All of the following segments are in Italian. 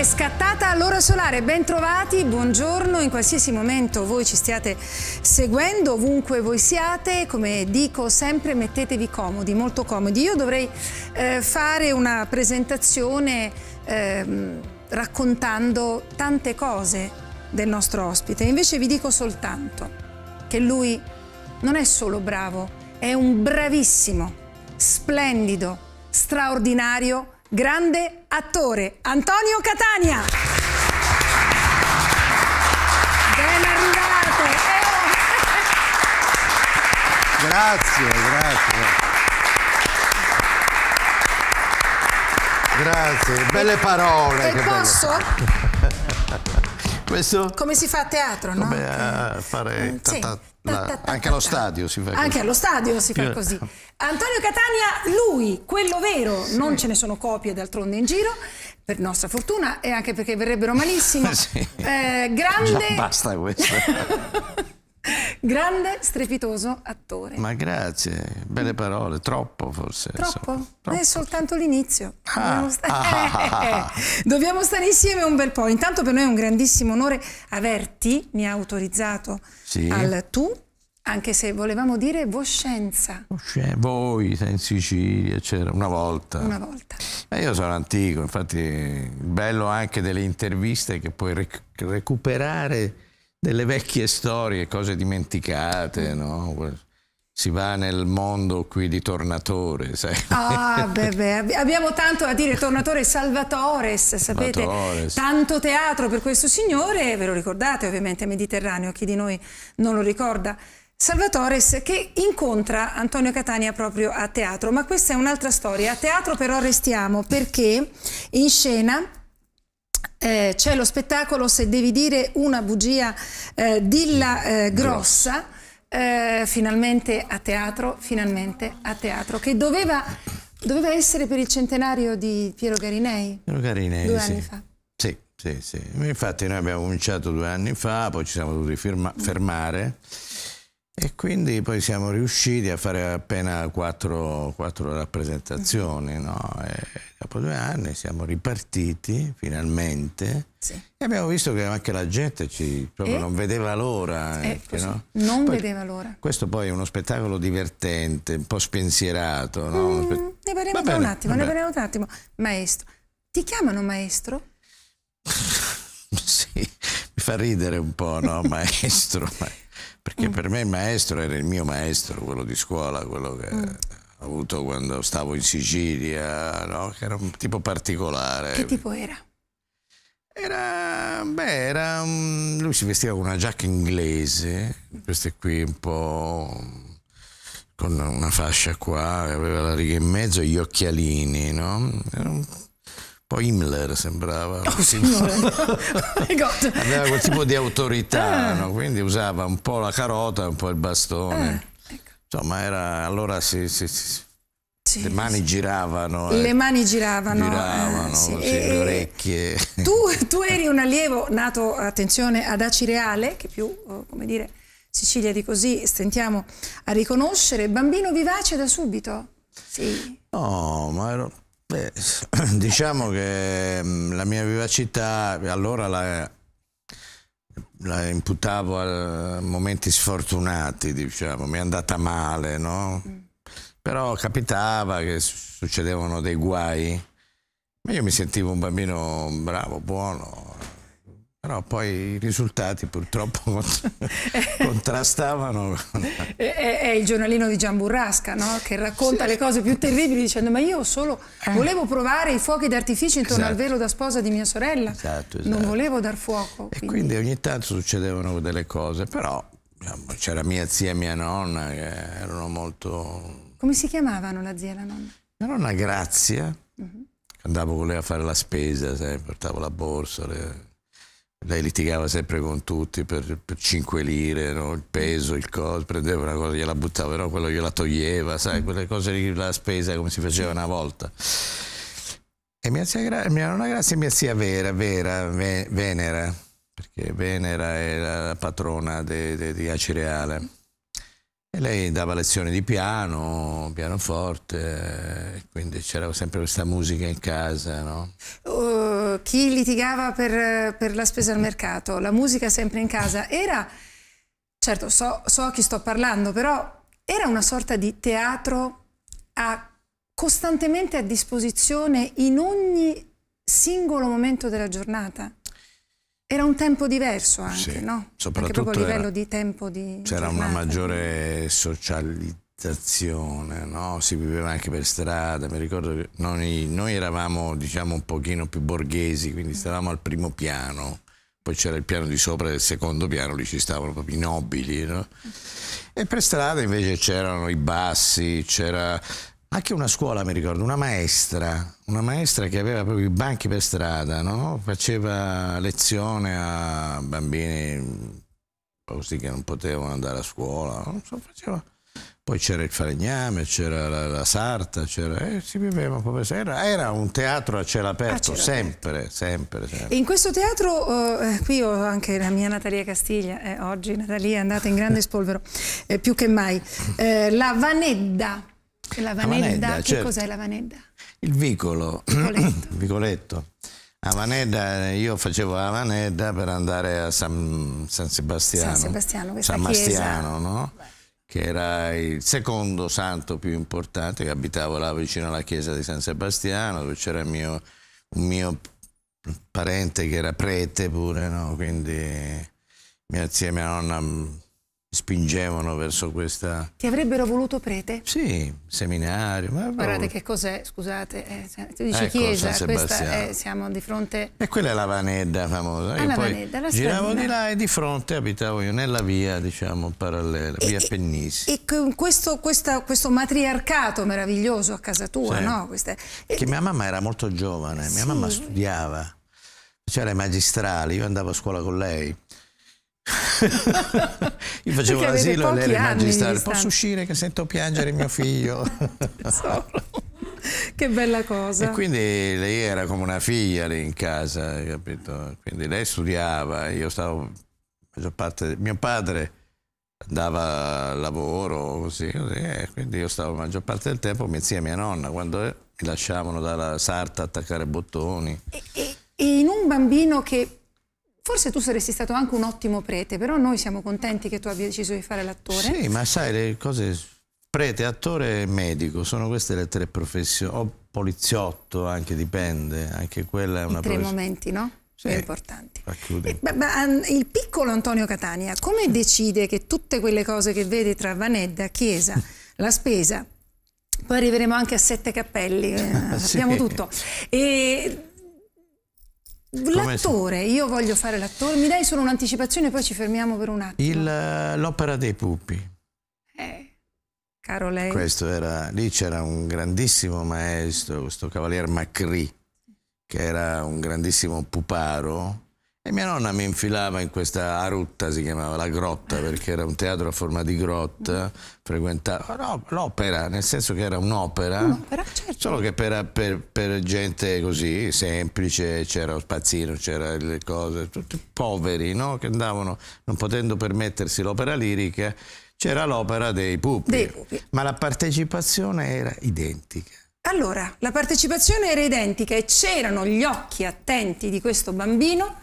è scattata l'ora solare, ben trovati, buongiorno, in qualsiasi momento voi ci stiate seguendo, ovunque voi siate, come dico sempre mettetevi comodi, molto comodi. Io dovrei eh, fare una presentazione eh, raccontando tante cose del nostro ospite, invece vi dico soltanto che lui non è solo bravo, è un bravissimo, splendido, straordinario, grande attore, Antonio Catania. Ben arrivato. Grazie, grazie. Grazie, belle parole. E che posso? Questo? Come si fa a teatro, Come no? Come eh, a fare... Mm, Sì. La, anche allo stadio si fa così. Anche allo stadio si fa così. Antonio Catania, lui, quello vero, sì. non ce ne sono copie d'altronde in giro, per nostra fortuna e anche perché verrebbero malissimo. Sì. Eh, grande... Già basta questo. Grande, strepitoso attore. Ma grazie, belle parole, troppo forse. Troppo? troppo. È soltanto l'inizio. Ah, Dobbiamo, sta ah, Dobbiamo stare insieme un bel po'. Intanto per noi è un grandissimo onore averti, mi ha autorizzato sì. al tu, anche se volevamo dire voscenza. Voi, sei in Sicilia, c'era una volta. Una volta. Ma io sono antico, infatti bello anche delle interviste che puoi rec recuperare delle vecchie storie, cose dimenticate, no? si va nel mondo qui di Tornatore. Sai? Ah, beh, beh, abbiamo tanto da dire, Tornatore Salvatore, sapete, Salvatores. tanto teatro per questo signore, ve lo ricordate ovviamente, Mediterraneo, chi di noi non lo ricorda? Salvatore che incontra Antonio Catania proprio a teatro, ma questa è un'altra storia. A teatro però restiamo perché in scena eh, c'è lo spettacolo Se devi dire una bugia, eh, dilla eh, grossa, eh, finalmente a teatro, finalmente a teatro, che doveva, doveva, essere per il centenario di Piero Garinei. Piero Garinei, due sì. anni fa. Sì, sì, sì. Infatti noi abbiamo cominciato due anni fa, poi ci siamo dovuti ferma fermare. E quindi poi siamo riusciti a fare appena quattro, quattro rappresentazioni. No? dopo due anni siamo ripartiti finalmente sì. e abbiamo visto che anche la gente ci, proprio e? non vedeva l'ora. Eh, no? Non poi, vedeva l'ora. Questo poi è uno spettacolo divertente, un po' spensierato. No? Mm, ne parliamo tra un attimo, ne parliamo tra un attimo. Maestro, ti chiamano maestro? sì, mi fa ridere un po', no, maestro perché mm. per me il maestro era il mio maestro, quello di scuola, quello che... Mm avuto quando stavo in Sicilia, no? che era un tipo particolare. Che tipo era? Era, beh, era, lui si vestiva con una giacca inglese, queste qui un po' con una fascia qua, aveva la riga in mezzo e gli occhialini, no? Era un poi Himmler sembrava oh, aveva quel tipo di autorità, ah. no? quindi usava un po' la carota, un po' il bastone. Eh, ecco. Insomma, era, allora si, si, si sì, le mani sì. giravano. Le eh. mani giravano. giravano eh, sì. e, le orecchie. Tu, tu, eri un allievo nato, attenzione, ad Acireale, che più, oh, come dire, Sicilia di così stentiamo a riconoscere. Bambino vivace da subito? Sì. No, ma ero, Beh, diciamo che mm, la mia vivacità allora la, la imputavo a momenti sfortunati, diciamo, mi è andata male, no? Mm. Però capitava che succedevano dei guai, ma io mi sentivo un bambino bravo, buono, però poi i risultati purtroppo contrastavano. è, è, il giornalino di Gian Burrasca no? che racconta sì. le cose più terribili dicendo ma io solo eh. volevo provare i fuochi d'artificio intorno esatto. al velo da sposa di mia sorella, esatto, esatto. non volevo dar fuoco. Quindi. E quindi ogni tanto succedevano delle cose, però c'era mia zia e mia nonna che erano molto... Come si chiamavano la zia e la nonna? La una Grazia, uh mm-hmm. -huh. andavo con lei a fare la spesa, sai, portavo la borsa. Le lei litigava sempre con tutti per, per 5 lire, no? il peso, il coso, prendeva una cosa, gliela buttava, però quello gliela toglieva, sai, mm. quelle cose lì, la spesa come si faceva una volta. E mia zia Gra- mia nonna Grazia è mia zia Vera, Vera, Ve- Venera, perché Venera era la patrona di Acireale. E lei dava lezioni di piano, pianoforte, quindi c'era sempre questa musica in casa, no? Oh chi litigava per, per, la spesa al mercato, la musica sempre in casa, era, certo so, so a chi sto parlando, però era una sorta di teatro a, costantemente a disposizione in ogni singolo momento della giornata. Era un tempo diverso anche, sì, no? Soprattutto anche proprio a livello era, di tempo di... C'era una maggiore socialità stazione, no? si viveva anche per strada, mi ricordo che noi, noi eravamo diciamo un pochino più borghesi, quindi stavamo al primo piano, poi c'era il piano di sopra e il secondo piano, lì ci stavano proprio i nobili, no? e per strada invece c'erano i bassi, c'era anche una scuola, mi ricordo, una maestra, una maestra che aveva proprio i banchi per strada, no? faceva lezione a bambini così che non potevano andare a scuola, non so, faceva poi c'era il falegname, c'era la, la sarta, c'era, eh, si viveva un po' era, era un teatro a cielo aperto, ah, sempre, sempre, sempre, in questo teatro, eh, eh, qui ho anche la mia Natalia Castiglia, eh, oggi Natalia è andata in grande spolvero, eh, più che mai, eh, la Vanedda, la Vanedda, Vanedda che certo. cos'è la Vanedda? Il vicolo, il vicoletto. A Vanedda, io facevo la Vanedda per andare a San, San Sebastiano, San, Sebastiano, San Mastiano, no? Beh che era il secondo santo più importante, che abitavo là vicino alla chiesa di San Sebastiano, dove c'era mio, un mio parente che era prete pure, no? quindi mia zia e mia nonna mm, spingevano verso questa... Ti avrebbero voluto prete? Sì, seminario. Ma Guardate che cos'è, scusate, eh, tu dici ecco, chiesa, questa è, eh, siamo di fronte... E quella è la Vanedda famosa. Ah, la Vanedda, la Giravo di là e di fronte abitavo io nella via, diciamo, parallela, e, via Pennissi. E con questo, questo, matriarcato meraviglioso a casa tua, sì. no? Questa... Perché mia mamma era molto giovane, mia sì. mamma studiava, faceva cioè, le magistrali, io andavo a scuola con lei Io facevo Perché l'asilo e lei era magistrale. Posso uscire che sento piangere mio figlio? che bella cosa. E quindi lei era come una figlia lì in casa, capito? Quindi lei studiava, io stavo parte mio padre andava a lavoro così, così quindi io stavo la maggior parte del tempo mia zia e mia nonna quando mi lasciavano dalla sarta attaccare bottoni. E, e, e in un bambino che Forse tu saresti stato anche un ottimo prete, però noi siamo contenti che tu abbia deciso di fare l'attore. Sì, ma sai le cose prete, attore e medico, sono queste le tre professioni, o poliziotto anche dipende, anche quella è una professione. tre momenti, no? Sì, importanti. E, ba, ba, il piccolo Antonio Catania come decide che tutte quelle cose che vede tra Vanedda, Chiesa, la spesa, poi arriveremo anche a Sette Cappelli, eh, sì. abbiamo tutto. E L'attore, io voglio fare l'attore, mi dai solo un'anticipazione poi ci fermiamo per un attimo. Eh, l'opera dei pupi. Eh, caro lei. Questo era, lì c'era un grandissimo maestro, questo cavalier Macri, che era un grandissimo puparo e mia nonna mi infilava in questa arutta, si chiamava la grotta, perché era un teatro a forma di grotta, frequentava no, l'opera, nel senso che era un'opera, certo. solo che per, per, per, gente così semplice, c'era lo spazzino, c'era le cose, tutti poveri, no? che andavano non potendo permettersi l'opera lirica, c'era l'opera dei pupi, dei pupi, ma la partecipazione era identica. Allora, la partecipazione era identica e c'erano gli occhi attenti di questo bambino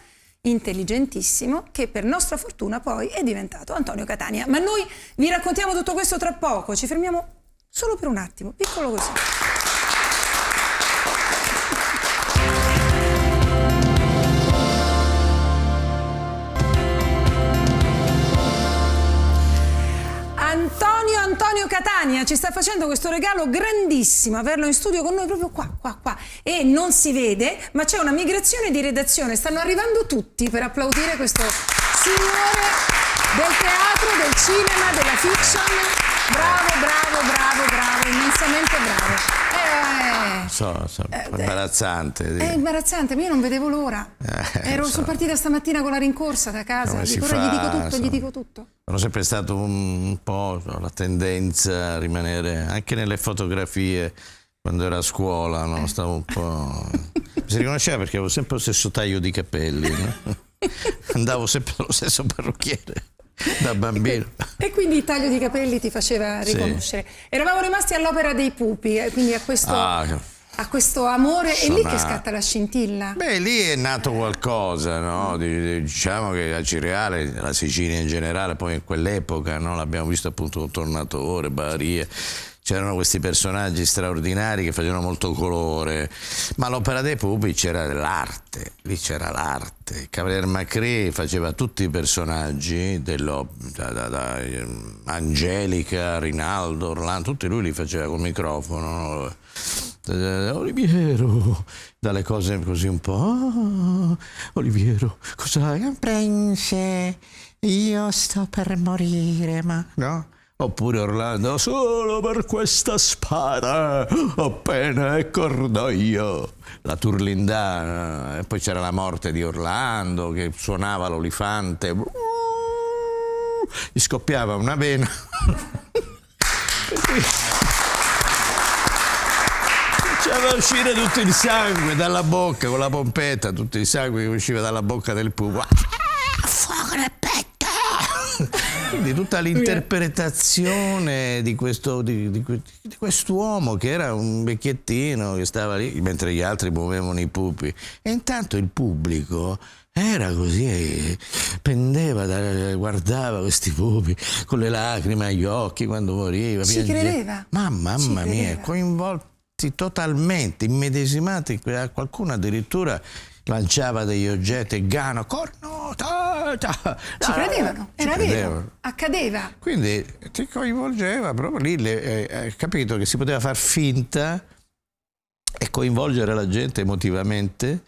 intelligentissimo che per nostra fortuna poi è diventato Antonio Catania. Ma noi vi raccontiamo tutto questo tra poco, ci fermiamo solo per un attimo, piccolo così. Antonio Antonio Catania ci sta facendo questo regalo grandissimo, averlo in studio con noi proprio qua, qua, qua. E non si vede, ma c'è una migrazione di redazione, stanno arrivando tutti per applaudire questo signore del teatro, del cinema, della fiction. Bravo, bravo, bravo, bravo, immensamente bravo. Eh, so, so, eh, eh, imbarazzante. Sì. È imbarazzante, ma io non vedevo l'ora. Eh, Ero so. su partita stamattina con la rincorsa da casa. ora gli dico tutto, so. gli dico tutto sono sempre stato un po' la tendenza a rimanere anche nelle fotografie quando ero a scuola, no? Eh. stavo un po'. Mi eh, si riconosceva perché avevo sempre lo stesso taglio di capelli, no? andavo sempre allo stesso parrucchiere da bambino. E, quindi il taglio di capelli ti faceva riconoscere. Sì. Eravamo rimasti all'opera dei pupi, eh, quindi a questo. Ah, a questo amore, Sono è lì che scatta la scintilla. Beh, lì è nato qualcosa, no? diciamo che la Cireale, la Sicilia in generale, poi in quell'epoca, no? l'abbiamo visto appunto Tornatore, Baria, c'erano questi personaggi straordinari che facevano molto colore, ma l'opera dei pupi c'era l'arte, lì c'era l'arte. Cavalier Macri faceva tutti i personaggi, dello, da, da, da, ehm, Angelica, Rinaldo, Orlando, tutti lui li faceva col microfono. No? Eh, Oliviero, dalle cose così un po'. Oh, Oliviero, cos'hai? Un prince, io sto per morire, ma no? Oppure Orlando, solo per questa spada, appena è cordoglio. La turlindana, e eh, poi c'era la morte di Orlando che suonava l'olifante, gli scoppiava una vena. faceva uscire tutto il sangue dalla bocca con la pompetta, tutto il sangue che usciva dalla bocca del pupo. Fuoco nel petto! Quindi tutta l'interpretazione di, questo, di, di, di quest'uomo che era un vecchiettino che stava lì mentre gli altri muovevano i pupi. E intanto il pubblico era così, pendeva, da, guardava questi pupi con le lacrime agli occhi quando moriva. Ci piangeva. credeva. Ma mamma Ci mia, credeva. coinvolto totalmente immedesimati, qualcuno addirittura lanciava degli oggetti, gano, corno, ta, ta. ci credevano, era vero, accadeva. Quindi ti coinvolgeva proprio lì, eh, hai eh, capito che si poteva far finta e coinvolgere la gente emotivamente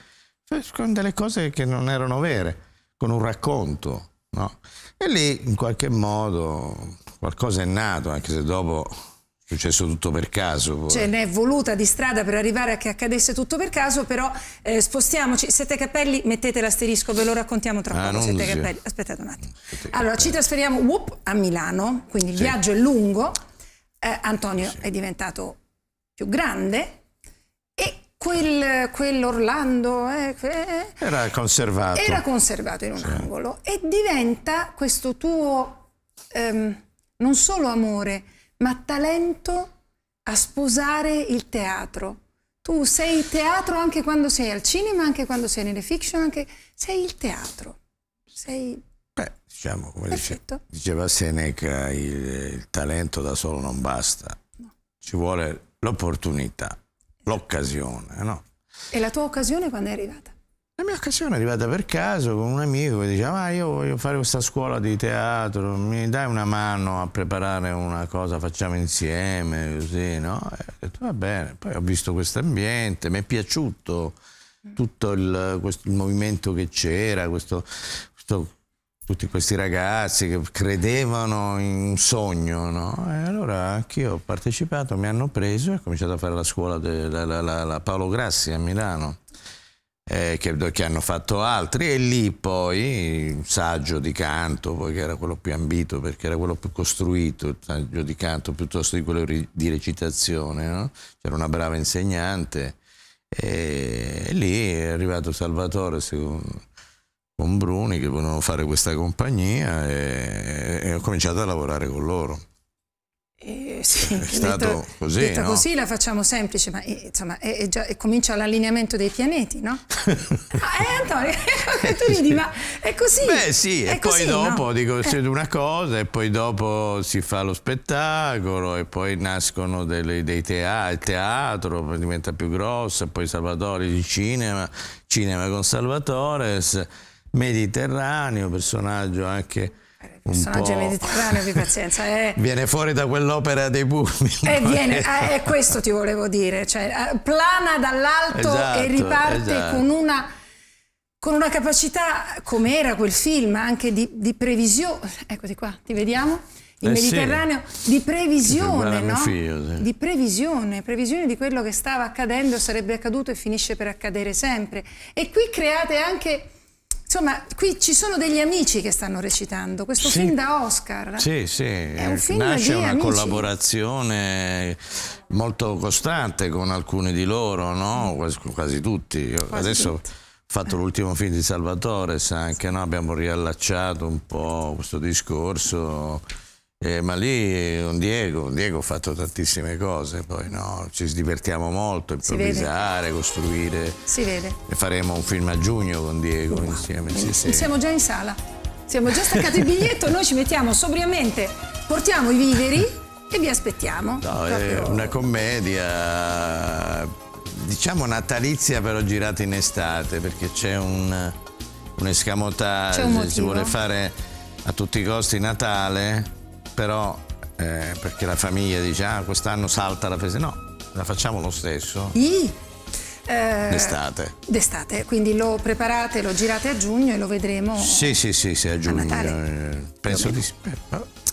cioè, con delle cose che non erano vere, con un racconto. No? E lì in qualche modo qualcosa è nato, anche se dopo successo tutto per caso. Poi. Ce cioè, n'è voluta di strada per arrivare a che accadesse tutto per caso, però eh, spostiamoci. Sette capelli, mettete l'asterisco, ve lo raccontiamo tra ah, poco. Sette capelli. Aspettate un attimo. Allora, ci trasferiamo whoop, a Milano, quindi il sì. viaggio è lungo. Eh, Antonio sì. è diventato più grande e quel, quell'Orlando eh, eh era conservato. Era conservato in un angolo e diventa questo tuo ehm, non solo amore, ma talento a sposare il teatro. Tu sei teatro anche quando sei al cinema, anche quando sei nelle fiction, anche... sei il teatro. Sei... Beh, diciamo, come dice, diceva Seneca, il, il, talento da solo non basta. No. Ci vuole l'opportunità, l'occasione, no? E la tua occasione quando è arrivata? La mia occasione è arrivata per caso con un amico che diceva ma io voglio fare questa scuola di teatro, mi dai una mano a preparare una cosa, facciamo insieme, così, no? E ho detto va bene, poi ho visto questo ambiente, mi è piaciuto tutto il, questo, il movimento che c'era, questo, questo, tutti questi ragazzi che credevano in un sogno, no? E allora anch'io ho partecipato, mi hanno preso e ho cominciato a fare la scuola della Paolo Grassi a Milano eh, che, che, hanno fatto altri e lì poi il saggio di canto, che era quello più ambito perché era quello più costruito, il saggio di canto piuttosto di quello di recitazione, no? c'era una brava insegnante e lì è arrivato Salvatore secondo con Bruni che volevano fare questa compagnia e, e ho cominciato a lavorare con loro. Eh, sì, è stato detto, così, detto no? così la facciamo semplice, ma insomma è, è già, comincia l'allineamento dei pianeti, no? ah, eh, Antonio, tu mi dici, ma è così. Beh sì, e poi dopo no? dico eh. c'è una cosa e poi dopo si fa lo spettacolo e poi nascono delle, dei teatri, il teatro diventa più grosso, poi Salvatore di cinema, cinema con Salvatore, Mediterraneo, personaggio anche personaggio mediterraneo, di pazienza. È... Eh. Viene fuori da quell'opera dei buffi. E eh, viene, è... Eh, è questo ti volevo dire, cioè, plana dall'alto esatto, e riparte esatto. con, una, con una capacità, come era quel film, anche di, di previsione. Eccoti qua, ti vediamo? Il eh Mediterraneo sì. di previsione, no? Figlio, sì. Di previsione, previsione di quello che stava accadendo, sarebbe accaduto e finisce per accadere sempre. E qui create anche Insomma, qui ci sono degli amici che stanno recitando, questo sì. film da Oscar. Sì, sì, è un film nasce una amici. collaborazione molto costante con alcuni di loro, no? quasi, tutti. quasi adesso ho fatto l'ultimo film di Salvatore, anche no? abbiamo riallacciato un po' questo discorso eh, ma lì con Diego, Diego ha fatto tantissime cose, poi no, ci divertiamo molto, improvvisare, costruire. Si vede. E faremo un film a giugno con Diego wow. insieme. Sì, sì. Siamo già in sala, siamo già staccati il biglietto, noi ci mettiamo sobriamente, portiamo i viveri e vi aspettiamo. No, proprio... è una commedia, diciamo natalizia però girata in estate, perché c'è un, un escamotage, un si vuole fare a tutti i costi Natale però eh, perché la famiglia dice ah quest'anno salta la festa, no, la facciamo lo stesso. I eh, d'estate. D'estate, quindi lo preparate, lo girate a giugno e lo vedremo. Sì, sì, sì, sì a giugno. A eh, Penso di sì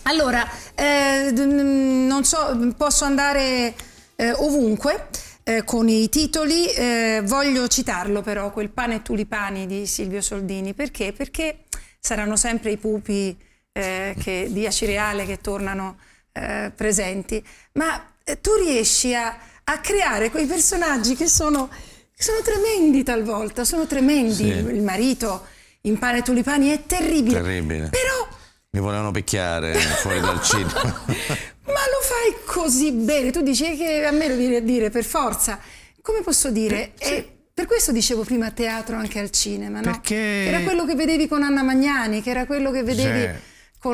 Allora, eh, mm, non so, posso andare eh, ovunque. Eh, con i titoli eh, voglio citarlo però quel pane e tulipani di Silvio Soldini perché? Perché saranno sempre i pupi eh, che, di Acireale che tornano eh, presenti, ma eh, tu riesci a, a, creare quei personaggi che sono, che sono tremendi talvolta, sono tremendi, sì. il marito in pane e tulipani è terribile, terribile. però mi volevano picchiare fuori dal cinema. ma lo fai così bene, tu dici che a me lo viene a dire per forza. Come posso dire? Sì. E per questo dicevo prima teatro anche al cinema, no? Perché... Era quello che vedevi con Anna Magnani, che era quello che vedevi... Cioè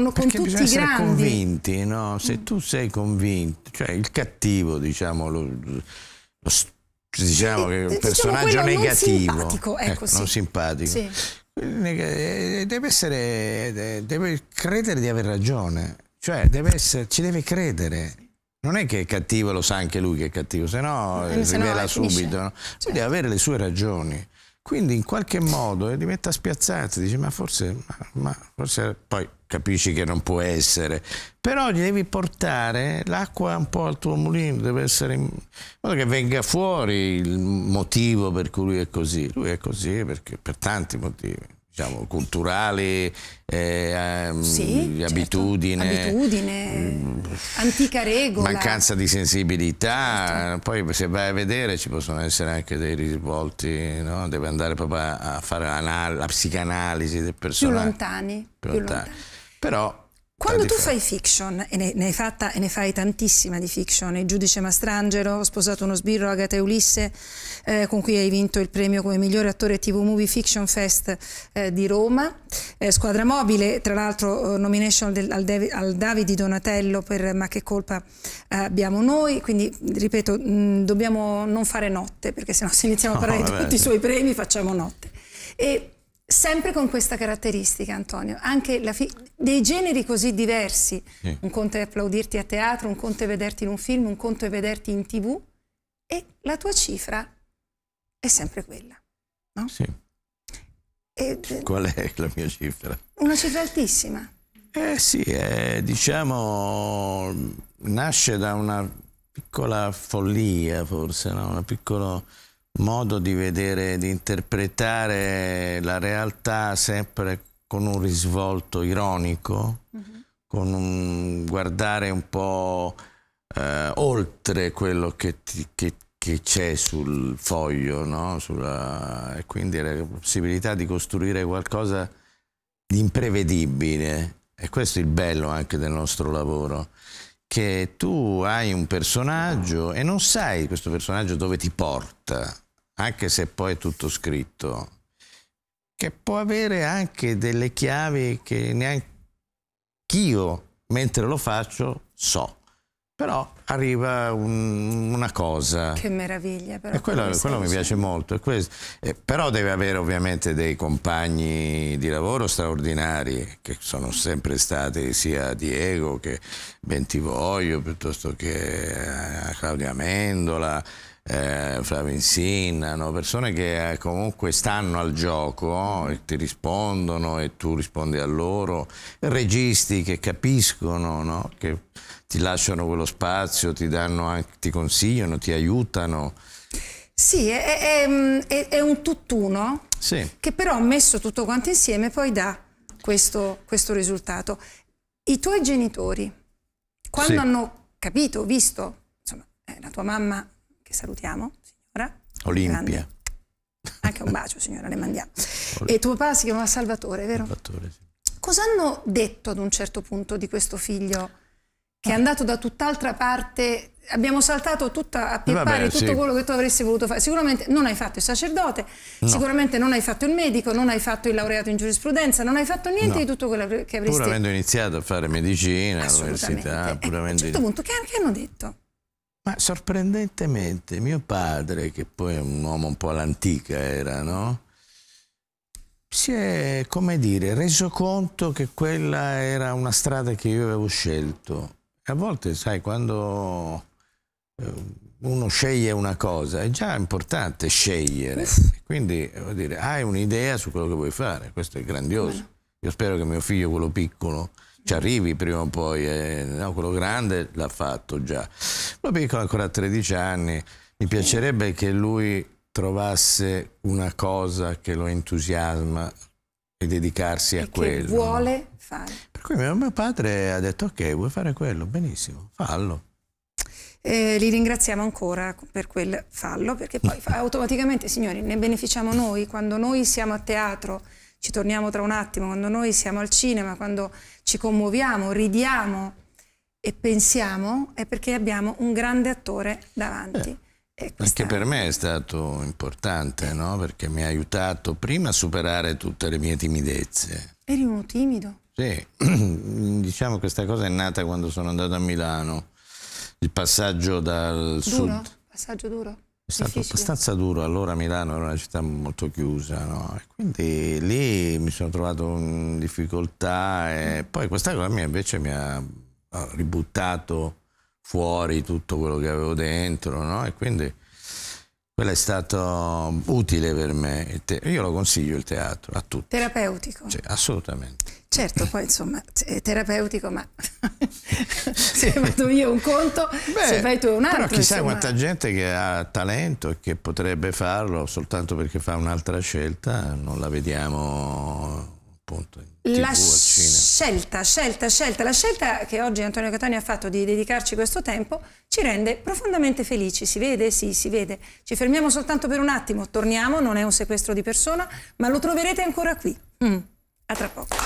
con, con tutti i grandi. convinti, no? Mm. Se tu sei convinto, cioè il cattivo, diciamo, lo, lo diciamo eh, che è un eh, diciamo personaggio negativo, non simpatico, ecco, sì. non simpatico. Sì. Eh, deve essere, deve credere di aver ragione, cioè deve essere, ci deve credere. Non è che è cattivo, lo sa anche lui che è cattivo, se no rivela subito. No? Cioè. Deve avere le sue ragioni. Quindi in qualche modo eh, diventa spiazzante, dici ma forse, ma forse, poi capisci che non può essere, però gli devi portare l'acqua un po' al tuo mulino, deve essere in modo che venga fuori il motivo per cui lui è così, lui è così perché, per tanti motivi diciamo, culturale, eh, ehm, sì, certo. abitudine, abitudine mh, mm, antica regola, mancanza di sensibilità. Certo. Poi se vai a vedere ci possono essere anche dei risvolti, no? deve andare proprio a fare la psicanalisi del personaggio. Più lontani. Più lontani. Più lontani. Però quando tu fai fiction, e ne, ne, hai fatta e ne fai tantissima di fiction, il giudice Mastrangelo, ho sposato uno sbirro, Agate Ulisse, eh, con cui hai vinto il premio come migliore attore TV Movie Fiction Fest eh, di Roma, eh, Squadra Mobile, tra l'altro eh, nomination del, al, Devi, al Davide Donatello per Ma che colpa eh, abbiamo noi, quindi ripeto, mh, mm, dobbiamo non fare notte, perché sennò se iniziamo a parlare no, di tutti i suoi premi facciamo notte. E sempre con questa caratteristica, Antonio, anche dei generi così diversi, sì. un conto è applaudirti a teatro, un conto è vederti in un film, un conto è vederti in tv, e la tua cifra è sempre quella, no? Sì. E, eh, Qual è la mia cifra? Una cifra altissima. Eh sì, eh, diciamo, nasce da una piccola follia forse, no? una piccola modo di vedere, di interpretare la realtà sempre con un risvolto ironico, uh mm-hmm. -huh. con un guardare un po' eh, oltre quello che, c'è sul foglio, no? Sulla, e quindi la possibilità di costruire qualcosa di imprevedibile. E questo è il bello anche del nostro lavoro che tu hai un personaggio e non sai questo personaggio dove ti porta, anche se poi è tutto scritto, che può avere anche delle chiavi che neanche io, mentre lo faccio, so. Però arriva un, una cosa. Che meraviglia, però. E quello, quello mi piace molto. Eh, però deve avere ovviamente dei compagni di lavoro straordinari, che sono sempre stati sia Diego che Bentivoglio, piuttosto che eh, Claudia Mendola eh, Flavio Insinnano, persone che eh, comunque stanno al gioco e ti rispondono e tu rispondi a loro, registi che capiscono, no? che ti lasciano quello spazio, ti, anche, ti consigliano, ti aiutano. Sì, è, mm, è, è un tutt'uno sì. che però messo tutto quanto insieme poi dà questo, questo risultato. I tuoi genitori, quando sì. hanno capito, visto, insomma, eh, la tua mamma che salutiamo, signora. Olimpia. Grande. Anche un bacio, signora, le mandiamo. E tuo papà si chiamava Salvatore, vero? Salvatore, sì. Cosa hanno detto ad un certo punto di questo figlio che è andato da tutt'altra parte? Abbiamo saltato tutta, a eh, pie pari tutto sì. quello che tu avresti voluto fare. Sicuramente non hai fatto il sacerdote, no. sicuramente non hai fatto il medico, non hai fatto il laureato in giurisprudenza, non hai fatto niente no. di tutto quello che avresti... voluto fare. Pur avendo iniziato a fare medicina all'università, pur eh, A un certo punto che, che hanno detto? Ma sorprendentemente mio padre, che poi è un uomo un po' all'antica era, no? Si è, come dire, reso conto che quella era una strada che io avevo scelto. A volte, sai, quando eh, uno sceglie una cosa, è già importante scegliere. Quindi, vuol dire, hai un'idea su quello che vuoi fare, questo è grandioso. Io spero che mio figlio, quello piccolo, ci arrivi prima o poi, eh, no, quello grande l'ha fatto già, Lo piccolo ha ancora 13 anni, mi piacerebbe che lui trovasse una cosa che lo entusiasma e dedicarsi e a che quello. vuole fare. Per cui mio, mio padre ha detto ok, vuoi fare quello, benissimo, fallo. Eh, li ringraziamo ancora per quel fallo perché poi automaticamente, signori, ne beneficiamo noi quando noi siamo a teatro ci torniamo tra un attimo, quando noi siamo al cinema, quando ci commuoviamo, ridiamo e pensiamo, è perché abbiamo un grande attore davanti. Eh, anche per me è stato importante, no? perché mi ha aiutato prima a superare tutte le mie timidezze. Eri uno timido? Sì, diciamo che questa cosa è nata quando sono andato a Milano. Il passaggio dal duro? sud... Passaggio duro? È stato abbastanza duro, allora Milano era una città molto chiusa, no? quindi lì mi sono trovato in difficoltà e poi questa cosa mia invece mi ha ributtato fuori tutto quello che avevo dentro no? e quindi quello è stato utile per me. Io lo consiglio il teatro a tutti. Terapeutico? Cioè, assolutamente. Certo, poi insomma è terapeutico, ma se vado io un conto, Beh, se vai tu un altro. Però chissà insomma... quanta gente che ha talento e che potrebbe farlo soltanto perché fa un'altra scelta, non la vediamo appunto TV, la scelta, scelta, scelta, la scelta che oggi Antonio Catania ha fatto di dedicarci questo tempo ci rende profondamente felici, si vede? Sì, si vede. Ci fermiamo soltanto per un attimo, torniamo, non è un sequestro di persona, ma lo troverete ancora qui. Mm. A tra poco.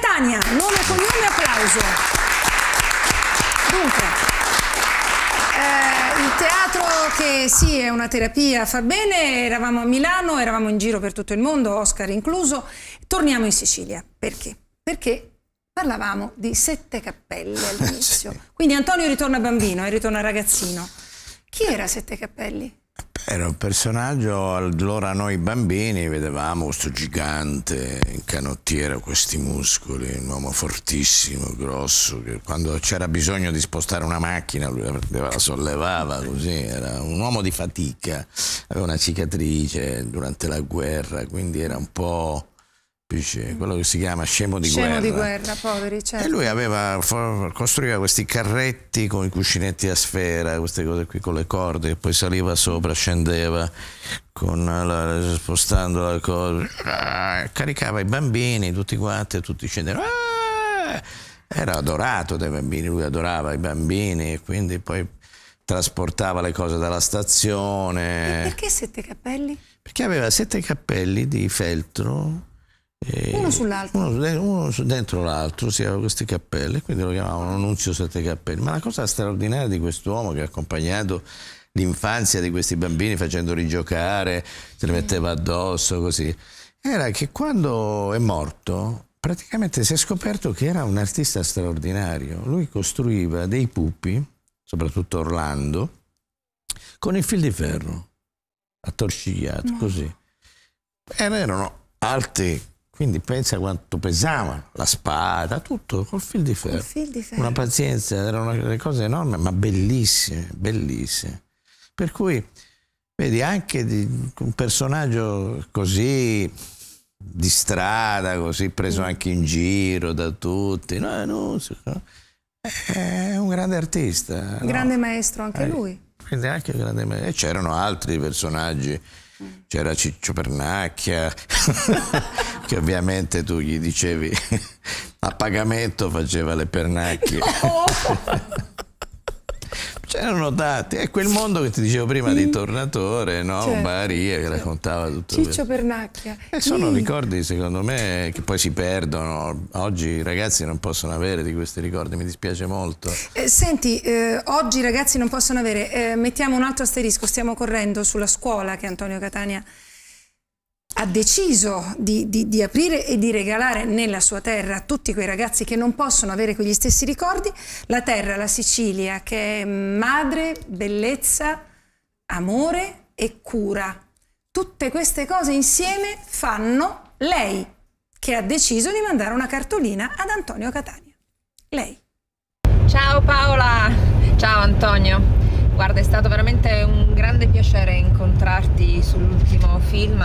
Catania, nome, e cognome, applauso. Dunque, eh, il teatro che sì è una terapia, fa bene, eravamo a Milano, eravamo in giro per tutto il mondo, Oscar incluso, torniamo in Sicilia. Perché? Perché parlavamo di sette cappelle all'inizio. Quindi Antonio ritorna bambino e ritorna ragazzino. Chi era Sette Cappelli? Era un personaggio, allora noi bambini vedevamo questo gigante in canottiera, questi muscoli, un uomo fortissimo, grosso, che quando c'era bisogno di spostare una macchina lui la, la sollevava così, era un uomo di fatica, aveva una cicatrice durante la guerra, quindi era un po' quello che si chiama scemo di scemo guerra. Di guerra poveri, certo. E lui aveva, costruiva questi carretti con i cuscinetti a sfera, queste cose qui con le corde, poi saliva sopra, scendeva, la, spostando la cosa, ah, caricava i bambini, tutti quanti, tutti scendevano. Ah! Era adorato dai bambini, lui adorava i bambini e quindi poi trasportava le cose dalla stazione. E perché sette cappelli? Perché aveva sette cappelli di feltro eh, uno sull'altro uno, uno dentro l'altro si avevano questi cappelli quindi lo chiamavano Nunzio Sette Cappelli ma la cosa straordinaria di quest'uomo che ha accompagnato l'infanzia di questi bambini facendoli giocare se li mm. metteva addosso così era che quando è morto praticamente si è scoperto che era un artista straordinario lui costruiva dei pupi soprattutto Orlando con il fil di ferro attorcigliato no. Mm. così erano alti quindi pensa quanto pesava la spada, tutto col fil di ferro. Fil di ferro. Una pazienza, erano delle cose enormi, ma bellissime, bellissime. Per cui, vedi, anche di, un personaggio così di strada, così preso mm. anche in giro da tutti, no, non no, è un grande artista. Un grande no? maestro anche eh, lui. Quindi anche grande maestro. E c'erano altri personaggi c'era Ciccio Pernacchia che ovviamente tu gli dicevi a pagamento faceva le pernacchie C'erano tanti, è quel mondo che ti dicevo prima sì. di Tornatore, no? Certo. Maria che raccontava tutto Ciccio questo. Pernacchia. E sono sì. ricordi, secondo me, che poi si perdono. Oggi i ragazzi non possono avere di questi ricordi, mi dispiace molto. Eh, senti, eh, oggi i ragazzi non possono avere, eh, mettiamo un altro asterisco, stiamo correndo sulla scuola che Antonio Catania ha deciso di, di, di, aprire e di regalare nella sua terra a tutti quei ragazzi che non possono avere quegli stessi ricordi, la terra, la Sicilia, che è madre, bellezza, amore e cura. Tutte queste cose insieme fanno lei, che ha deciso di mandare una cartolina ad Antonio Catania. Lei. Ciao Paola, ciao Antonio. Guarda, è stato veramente un grande piacere incontrarti sull'ultimo film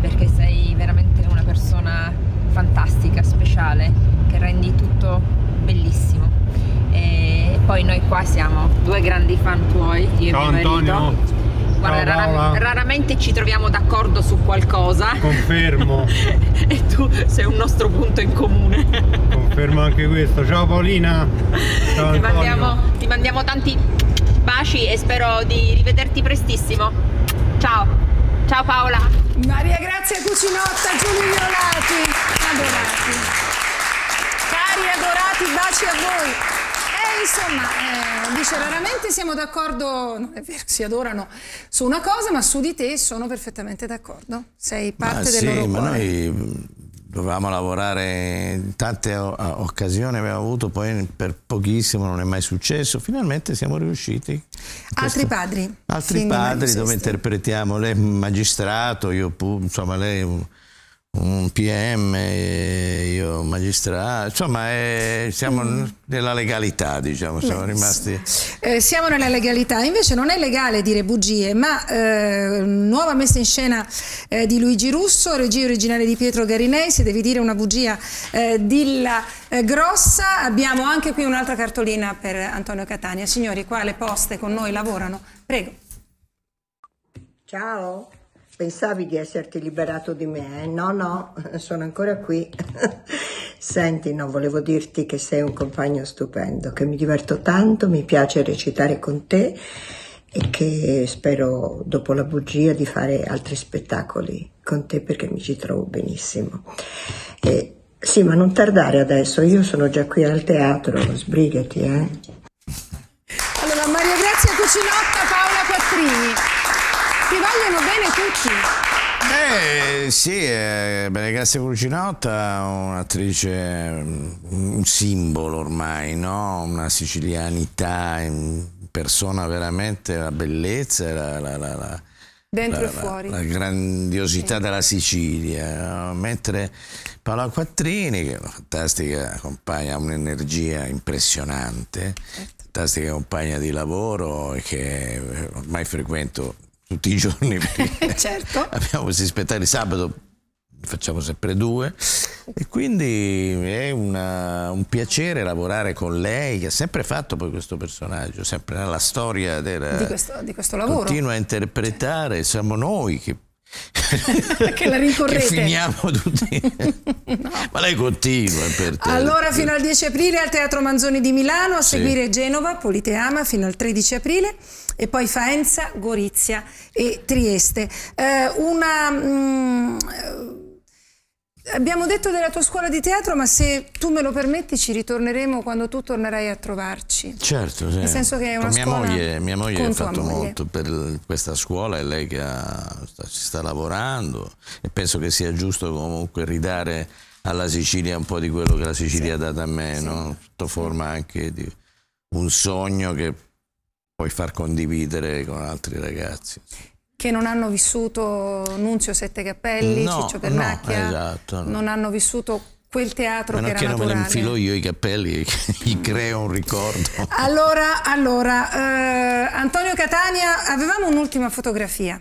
perché sei veramente una persona fantastica, speciale, che rendi tutto bellissimo. E poi noi qua siamo due grandi fan tuoi, io Ciao, e mio Antonio. marito. Guarda, raram raramente ci troviamo d'accordo su qualcosa. Confermo. e tu sei un nostro punto in comune. Confermo anche questo. Ciao Paolina. Ciao ti, mandiamo, ti mandiamo tanti Baci e spero di rivederti prestissimo. Ciao, ciao Paola. Maria Grazia Cucinotta, Giulio Violati, adorati. Cari adorati, baci a voi insomma, eh, dice raramente siamo d'accordo, non è vero, si adorano su una cosa, ma su di te sono perfettamente d'accordo. Sei parte ma del sì, loro cuore. Ma noi dovevamo lavorare in tante occasioni, abbiamo avuto, poi per pochissimo non è mai successo, finalmente siamo riusciti. Altri questo, padri. Altri padri dove interpretiamo, lei è un magistrato, io pure, insomma lei è un, un PM, eh, io magistrato, insomma è, eh, siamo mm. nella legalità, diciamo, siamo Beh, rimasti... Eh, siamo nella legalità, invece non è legale dire bugie, ma eh, nuova messa in scena eh, di Luigi Russo, regia originale di Pietro Garinei, se devi dire una bugia eh, dilla grossa, abbiamo anche qui un'altra cartolina per Antonio Catania. Signori, qua le poste con noi lavorano, prego. Ciao. Pensavi di esserti liberato di me? Eh? No, no, sono ancora qui. Senti, no, volevo dirti che sei un compagno stupendo, che mi diverto tanto, mi piace recitare con te e che spero dopo la bugia di fare altri spettacoli con te perché mi ci trovo benissimo. E, sì, ma non tardare adesso, io sono già qui al teatro, sbrigati, eh. Eh, sì, eh, Benegassi Cucinotta, un'attrice, mm, un simbolo ormai, no? una sicilianità in persona veramente, la bellezza, la, la, la, la dentro la, e fuori. La, la grandiosità sì. della Sicilia, mentre Paola Quattrini, che è una fantastica compagna, ha un'energia impressionante, certo. fantastica compagna di lavoro che ormai frequento tutti i giorni. certo. Abbiamo questi spettacoli sabato, facciamo sempre due e quindi è una, un piacere lavorare con lei che ha sempre fatto poi questo personaggio, sempre nella storia della, di, questo, di questo lavoro. Continua a interpretare, siamo noi che che la rincorrete. Che finiamo tutti. no. Ma lei continua per te. Allora fino al 10 aprile al Teatro Manzoni di Milano, a sì. seguire Genova, Politeama fino al 13 aprile e poi Faenza, Gorizia e Trieste. Eh, una mh, mm, Abbiamo detto della tua scuola di teatro, ma se tu me lo permetti ci ritorneremo quando tu tornerai a trovarci. Certo, sì. Nel senso che è una mia scuola... Moglie, mia moglie ha fatto moglie. molto per questa scuola, è lei che ha, ci sta lavorando e penso che sia giusto comunque ridare alla Sicilia un po' di quello che la Sicilia sì. ha dato a me, sì. no? sotto forma anche di un sogno che puoi far condividere con altri ragazzi che non hanno vissuto Nunzio Sette Cappelli, no, Ciccio Pernacchia, esatto, no, esatto, non hanno vissuto quel teatro Ma che era che non me ne infilo io i capelli, gli creo un ricordo. Allora, allora eh, Antonio Catania, avevamo un'ultima fotografia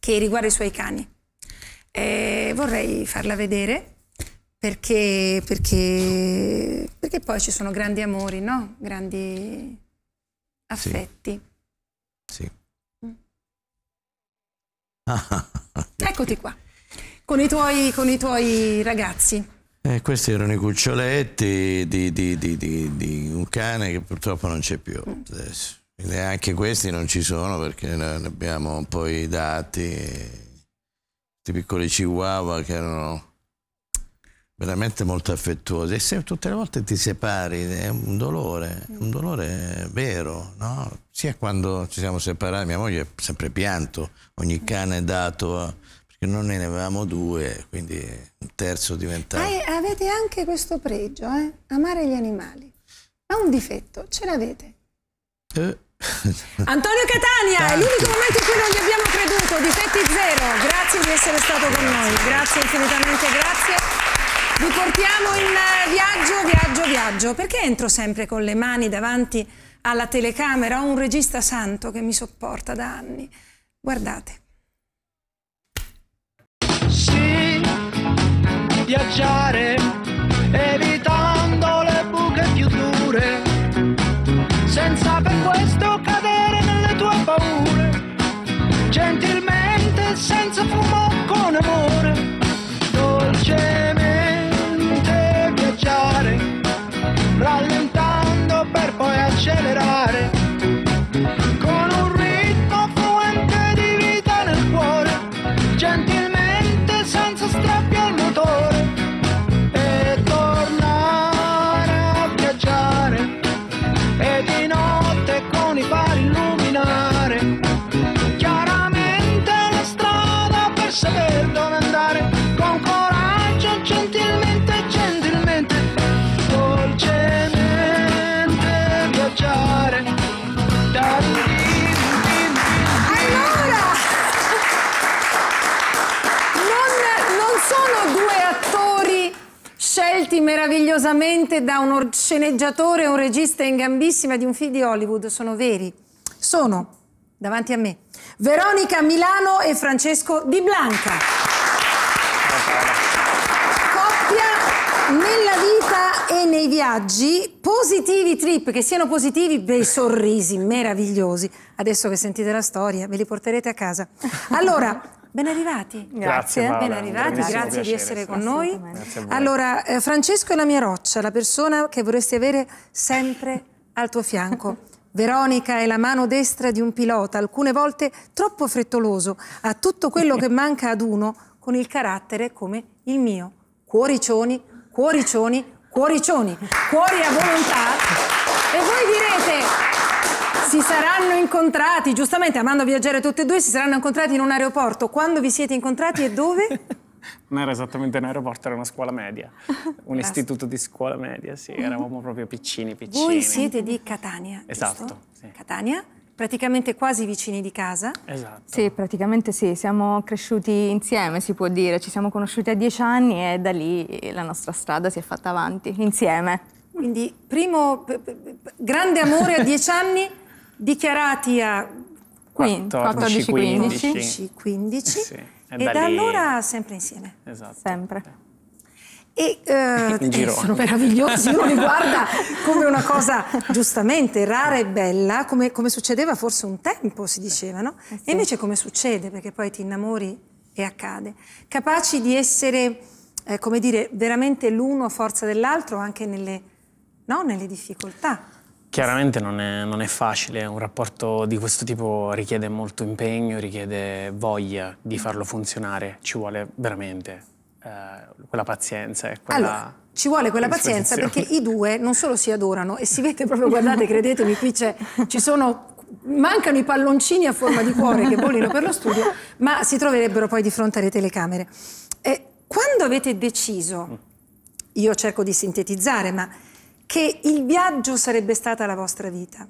che riguarda i suoi cani. Eh, vorrei farla vedere perché, perché, perché, poi ci sono grandi amori, no? grandi affetti. sì. sì. Ah. Eccoti qua, con i tuoi, con i tuoi ragazzi. Eh, questi erano i cuccioletti di, di, di, di, un cane che purtroppo non c'è più mm. adesso. E anche questi non ci sono perché ne abbiamo poi dati. Questi piccoli chihuahua che erano veramente molto affettuosi e se tutte le volte ti separi è un dolore, è un dolore vero, no? Sia quando ci siamo separati, mia moglie ha sempre pianto, ogni cane è dato a, perché noi ne avevamo due, quindi un terzo diventava. Ma avete anche questo pregio, eh? amare gli animali. Ma un difetto, ce l'avete. Eh. Antonio Catania, Tanti. è l'unico momento in cui non gli abbiamo creduto, difetti zero. Grazie di essere stato grazie. con noi, grazie infinitamente, grazie. Vi portiamo in eh, viaggio, viaggio, viaggio. Perché entro sempre con le mani davanti alla telecamera? Ho un regista santo che mi sopporta da anni. Guardate. Sì, viaggiare, evitando le buche più dure, senza per questo cadere nelle tue paure, gentilmente, senza fumo, con amore accelerare furiosamente da un sceneggiatore e un regista in gambissima di un film di Hollywood sono veri. Sono, davanti a me, Veronica Milano e Francesco Di Blanca. Coppia nella vita e nei viaggi, positivi trip, che siano positivi, bei sorrisi meravigliosi. Adesso che sentite la storia, ve li porterete a casa. Allora, Ben arrivati. Grazie. grazie ben arrivati, grazie, grazie di essere con noi. Allora, eh, Francesco è la mia roccia, la persona che vorresti avere sempre al tuo fianco. Veronica è la mano destra di un pilota, alcune volte troppo frettoloso, ha tutto quello che manca ad uno con il carattere come il mio. Cuoricioni, cuoricioni, cuoricioni, cuori a volontà. E voi direte, si saranno incontrati, giustamente amando viaggiare tutti e due, si saranno incontrati in un aeroporto. Quando vi siete incontrati e dove? non era esattamente un aeroporto, era una scuola media, un istituto di scuola media, sì, eravamo proprio piccini, piccini. Voi siete di Catania, Esatto. Sì. Catania, praticamente quasi vicini di casa. Esatto. Sì, praticamente sì, siamo cresciuti insieme, si può dire, ci siamo conosciuti a dieci anni e da lì la nostra strada si è fatta avanti, insieme. Quindi, primo grande amore a dieci anni dichiarati a 14, 15, sì. e, da, da allora sempre insieme. Esatto. Sempre. E eh, eh, sono meravigliosi, uno li guarda come una cosa giustamente rara e bella, come, come succedeva forse un tempo, si diceva, no? Eh, sì. E invece come succede, perché poi ti innamori e accade. Capaci di essere, eh, come dire, veramente l'uno a forza dell'altro anche nelle, no, nelle difficoltà. Chiaramente non è, non è, facile, un rapporto di questo tipo richiede molto impegno, richiede voglia di farlo funzionare, ci vuole veramente eh, quella pazienza quella... Allora ci vuole quella pazienza perché i due non solo si adorano e si vede proprio, guardate, credetemi, qui ci sono mancano i palloncini a forma di cuore che volino per lo studio, ma si troverebbero poi di fronte alle telecamere. E quando avete deciso, io cerco di sintetizzare, ma che il viaggio sarebbe stata la vostra vita.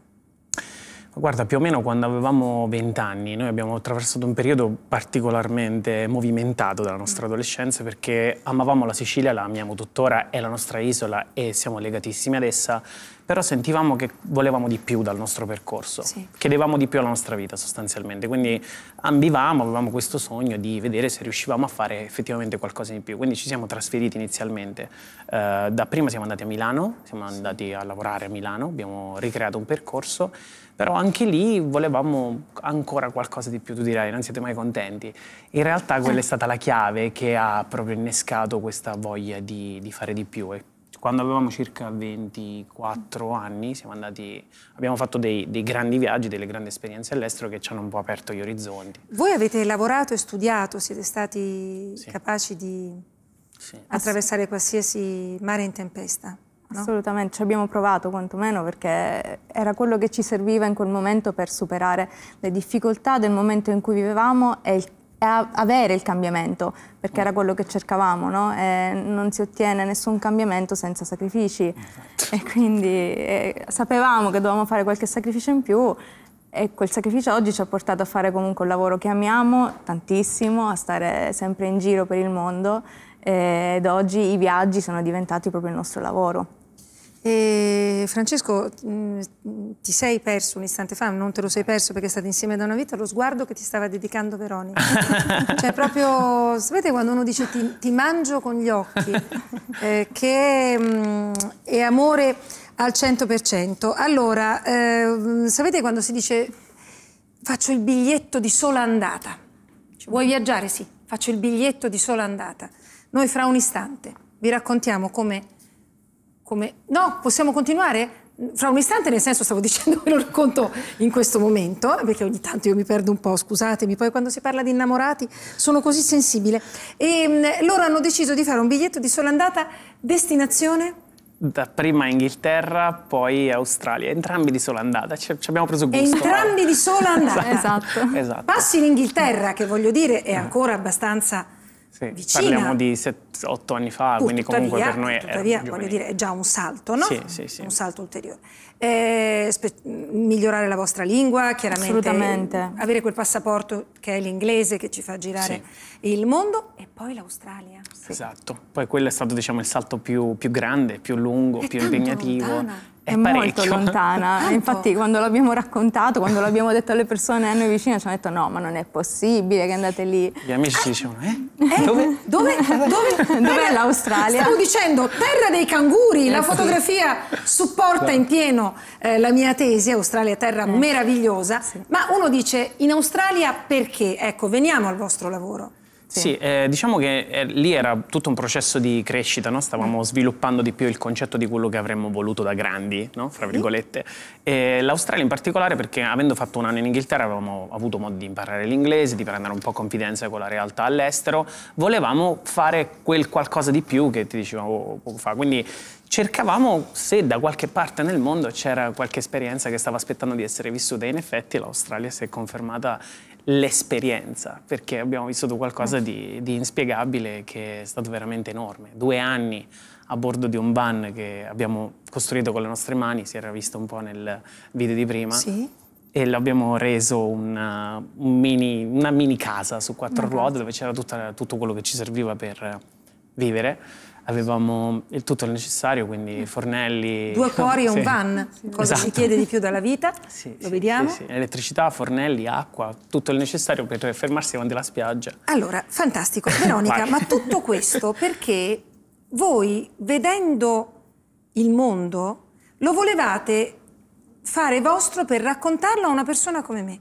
Guarda, più o meno quando avevamo 20 anni, noi abbiamo attraversato un periodo particolarmente movimentato della nostra mm. adolescenza perché amavamo la Sicilia, la amiamo tuttora, è la nostra isola e siamo legatissimi ad essa, però sentivamo che volevamo di più dal nostro percorso, sì. chiedevamo di più alla nostra vita sostanzialmente, quindi ambivamo, avevamo questo sogno di vedere se riuscivamo a fare effettivamente qualcosa di più, quindi ci siamo trasferiti inizialmente, uh, eh, da prima siamo andati a Milano, siamo andati a lavorare a Milano, abbiamo ricreato un percorso, però anche lì volevamo ancora qualcosa di più, tu dirai, non siete mai contenti. In realtà quella è eh. stata la chiave che ha proprio innescato questa voglia di, di fare di più. E quando avevamo circa 24 anni andati, abbiamo fatto dei, dei, grandi viaggi, delle grandi esperienze all'estero che ci hanno un po' aperto gli orizzonti. Voi avete lavorato e studiato, siete stati sì. capaci di sì. attraversare qualsiasi mare in tempesta? No? Assolutamente, ci abbiamo provato quantomeno perché era quello che ci serviva in quel momento per superare le difficoltà del momento in cui vivevamo e, il, e avere il cambiamento, perché era mm. quello che cercavamo, no? non si ottiene nessun cambiamento senza sacrifici esatto. e quindi e, sapevamo che dovevamo fare qualche sacrificio in più e quel sacrificio oggi ci ha portato a fare comunque un lavoro che amiamo tantissimo, a stare sempre in giro per il mondo ed oggi i viaggi sono diventati proprio il nostro lavoro. E Francesco, ti sei perso un istante fa, non te lo sei perso perché state insieme da una vita, lo sguardo che ti stava dedicando Veronica. cioè proprio, sapete quando uno dice ti, ti mangio con gli occhi, eh, che mh, è amore al 100%. Allora, eh, sapete quando si dice faccio il biglietto di sola andata? Cioè, vuoi viaggiare? Sì, faccio il biglietto di sola andata. Noi fra un istante vi raccontiamo come... come... No, possiamo continuare? fra un istante, nel senso stavo dicendo ve lo racconto in questo momento, eh, perché ogni tanto io mi perdo un po', scusatemi, poi quando si parla di innamorati sono così sensibile. E ehm, loro hanno deciso di fare un biglietto di sola andata, destinazione? Da prima Inghilterra, poi Australia, entrambi di sola andata, ci, ci abbiamo preso gusto. Entrambi di sola andata? Esatto. esatto. esatto. Passi in Inghilterra, che voglio dire è ancora abbastanza sì, vicina. Parliamo di 7-8 anni fa, Pur, uh, quindi tuttavia, comunque per noi tuttavia, voglio dire, è già un salto, no? Sì, sì, sì. Un salto ulteriore. Eh, migliorare la vostra lingua, chiaramente. Assolutamente. Avere quel passaporto che è l'inglese che ci fa girare sì. il mondo e poi l'Australia. Sì. Esatto. Poi quello è stato diciamo, il salto più, più grande, più lungo, è più impegnativo. Lontana è, è molto lontana. Infatti ecco. quando l'abbiamo raccontato, quando l'abbiamo detto alle persone a noi vicine, ci hanno detto no, ma non è possibile che andate lì. Gli amici ci dicevano, eh? eh? Dove? Dove? Dove? Dov'è l'Australia? Stavo dicendo, terra dei canguri, la ecco. fotografia supporta in pieno eh, la mia tesi, Australia terra eh. meravigliosa, sì. ma uno dice in Australia perché? Ecco, veniamo al vostro lavoro. Sì, eh, diciamo che eh, lì era tutto un processo di crescita, no? stavamo mm. sviluppando di più il concetto di quello che avremmo voluto da grandi, no? fra virgolette. Sì. L'Australia in particolare perché avendo fatto un anno in Inghilterra avevamo avuto modo di imparare l'inglese, di prendere un po' confidenza con la realtà all'estero, volevamo fare quel qualcosa di più che ti dicevo oh, poco fa, quindi cercavamo se da qualche parte nel mondo c'era qualche esperienza che stava aspettando di essere vissuta e in effetti l'Australia si è confermata l'esperienza, perché abbiamo vissuto qualcosa di, di, inspiegabile che è stato veramente enorme. Due anni a bordo di un van che abbiamo costruito con le nostre mani, si era visto un po' nel video di prima. Sì. E l'abbiamo reso una, un mini, una, mini, casa su quattro ruote dove c'era tutto quello che ci serviva per vivere avevamo il tutto il necessario, quindi mm. fornelli... Due cuori e un sì. van, cosa esatto. si chiede di più dalla vita, sì, lo sì, vediamo. Sì, Elettricità, fornelli, acqua, tutto il necessario per fermarsi davanti alla spiaggia. Allora, fantastico. Veronica, ma tutto questo perché voi, vedendo il mondo, lo volevate fare vostro per raccontarlo a una persona come me.